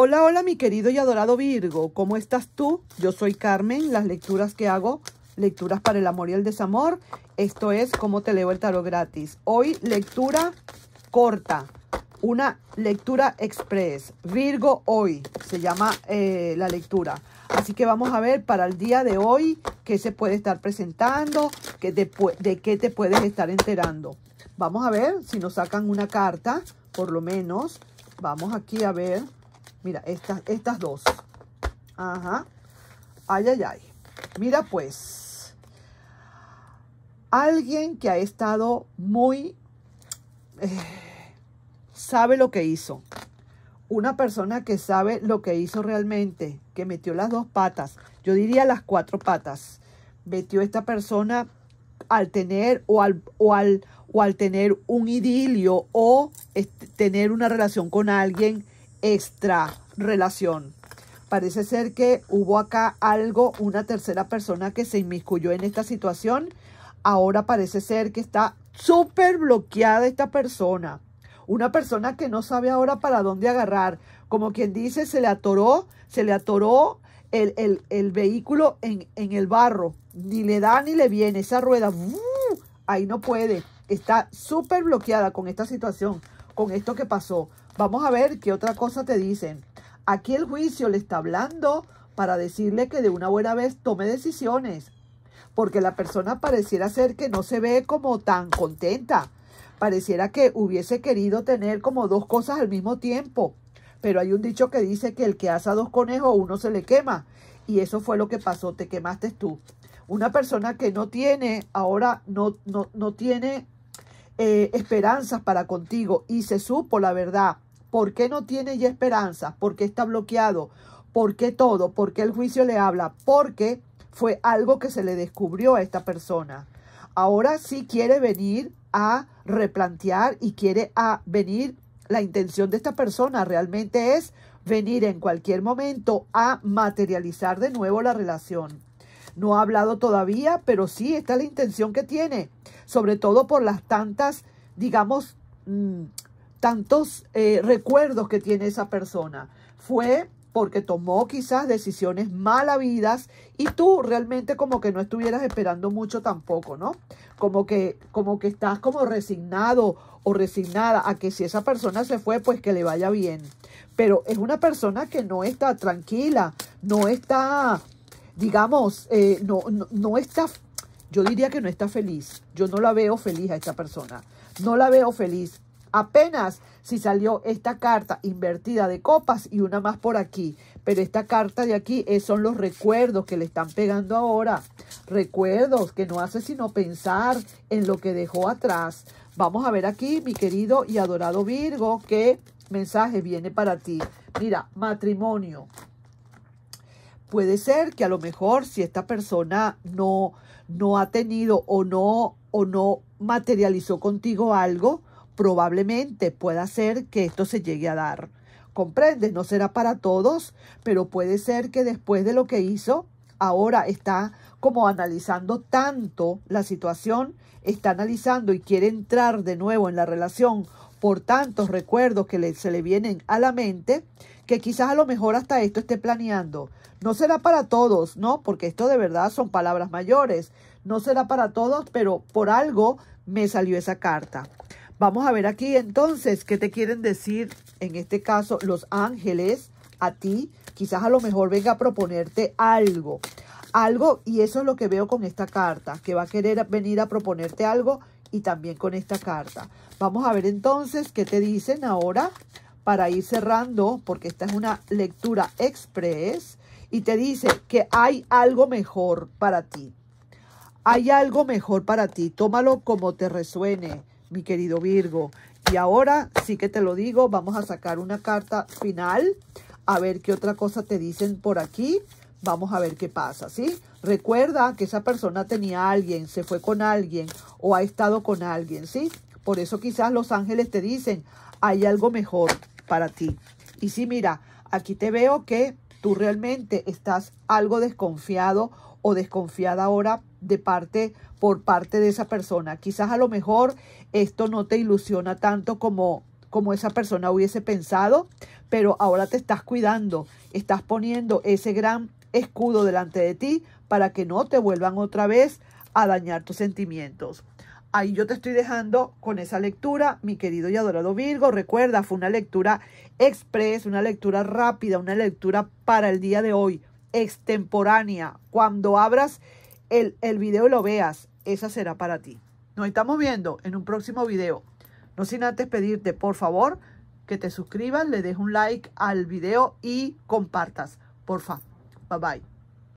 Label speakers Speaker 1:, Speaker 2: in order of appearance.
Speaker 1: Hola, hola mi querido y adorado Virgo, ¿cómo estás tú? Yo soy Carmen, las lecturas que hago, lecturas para el amor y el desamor. Esto es cómo te leo el tarot gratis. Hoy lectura corta, una lectura express. Virgo hoy se llama eh, la lectura. Así que vamos a ver para el día de hoy qué se puede estar presentando, de qué te puedes estar enterando. Vamos a ver si nos sacan una carta, por lo menos. Vamos aquí a ver Mira, estas, estas dos. Ajá. Ay, ay, ay. Mira pues. Alguien que ha estado muy... Eh, sabe lo que hizo. Una persona que sabe lo que hizo realmente, que metió las dos patas, yo diría las cuatro patas, metió esta persona al tener o al, o al, o al tener un idilio o tener una relación con alguien extra relación. Parece ser que hubo acá algo, una tercera persona que se inmiscuyó en esta situación. Ahora parece ser que está súper bloqueada esta persona. Una persona que no sabe ahora para dónde agarrar. Como quien dice, se le atoró, se le atoró el, vehículo en, en, el barro. Ni le da ni le viene. Esa rueda, ahí no puede. Está súper bloqueada con esta situación, con esto que pasó. Vamos a ver qué otra cosa te dicen. Aquí el juicio le está hablando para decirle que de una buena vez tome decisiones, porque la persona pareciera ser que no se ve como tan contenta. Pareciera que hubiese querido tener como dos cosas al mismo tiempo, pero hay un dicho que dice que el que asa dos conejos uno se le quema, y eso fue lo que pasó, te quemaste tú. Una persona que no tiene, ahora no, no, tiene eh, esperanzas para contigo y se supo la verdad ¿Por qué no tiene ya esperanza? ¿Por qué está bloqueado? ¿Por qué todo? ¿Por qué el juicio le habla? Porque fue algo que se le descubrió a esta persona. Ahora sí quiere venir a replantear y quiere a venir. La intención de esta persona realmente es venir en cualquier momento a materializar de nuevo la relación. No ha hablado todavía, pero sí, esta la intención que tiene, sobre todo por las tantas, digamos, mm, tantos eh, recuerdos que tiene esa persona. Fue porque tomó quizás decisiones mal habidas y tú realmente como que no estuvieras esperando mucho tampoco, ¿no? Como que, como que estás como resignado o resignada a que si esa persona se fue, pues que le vaya bien. Pero es una persona que no está tranquila, no está, digamos, eh, no, no, no está, yo diría que no está feliz. Yo no la veo feliz a esta persona. No la veo feliz Apenas si salió esta carta invertida de copas y una más por aquí. Pero esta carta de aquí es, eh, son los recuerdos que le están pegando ahora. Recuerdos que no hace sino pensar en lo que dejó atrás. Vamos a ver aquí, mi querido y adorado Virgo, qué mensaje viene para ti. Mira, matrimonio. Puede ser que a lo mejor si esta persona no, no ha tenido o no, o no materializó contigo algo, probablemente pueda ser que esto se llegue a dar. comprende. No será para todos, pero puede ser que después de lo que hizo, ahora está como analizando tanto la situación, está analizando y quiere entrar de nuevo en la relación por tantos recuerdos que se le vienen a la mente, que quizás a lo mejor hasta esto esté planeando. No será para todos, ¿no? Porque esto de verdad son palabras mayores. No será para todos, pero por algo me salió esa carta. Vamos a ver aquí entonces qué te quieren decir, en este caso, los ángeles a ti. Quizás a lo mejor venga a proponerte algo. Algo, y eso es lo que veo con esta carta, que va a querer venir a proponerte algo y también con esta carta. Vamos a ver entonces qué te dicen ahora para ir cerrando, porque esta es una lectura express, y te dice que hay algo mejor para ti. Hay algo mejor para ti. Tómalo como te resuene mi querido Virgo. Y ahora sí que te lo digo, vamos a sacar una carta final, a ver qué otra cosa te dicen por aquí. Vamos a ver qué pasa, ¿sí? Recuerda que esa persona tenía a alguien, se fue con alguien o ha estado con alguien, ¿sí? Por eso quizás los ángeles te dicen, hay algo mejor para ti. Y sí, mira, aquí te veo que tú realmente estás algo desconfiado o desconfiada ahora de parte por parte de esa persona. Quizás a lo mejor esto no te ilusiona tanto como como esa persona hubiese pensado, pero ahora te estás cuidando, estás poniendo ese gran escudo delante de ti para que no te vuelvan otra vez a dañar tus sentimientos. Ahí yo te estoy dejando con esa lectura, mi querido y adorado Virgo. Recuerda, fue una lectura express, una lectura rápida, una lectura para el día de hoy, extemporánea. Cuando abras el, vídeo video lo veas, esa será para ti. Nos estamos viendo en un próximo video. No sin antes pedirte, por favor, que te suscribas, le des un like al video y compartas. Porfa. Bye bye.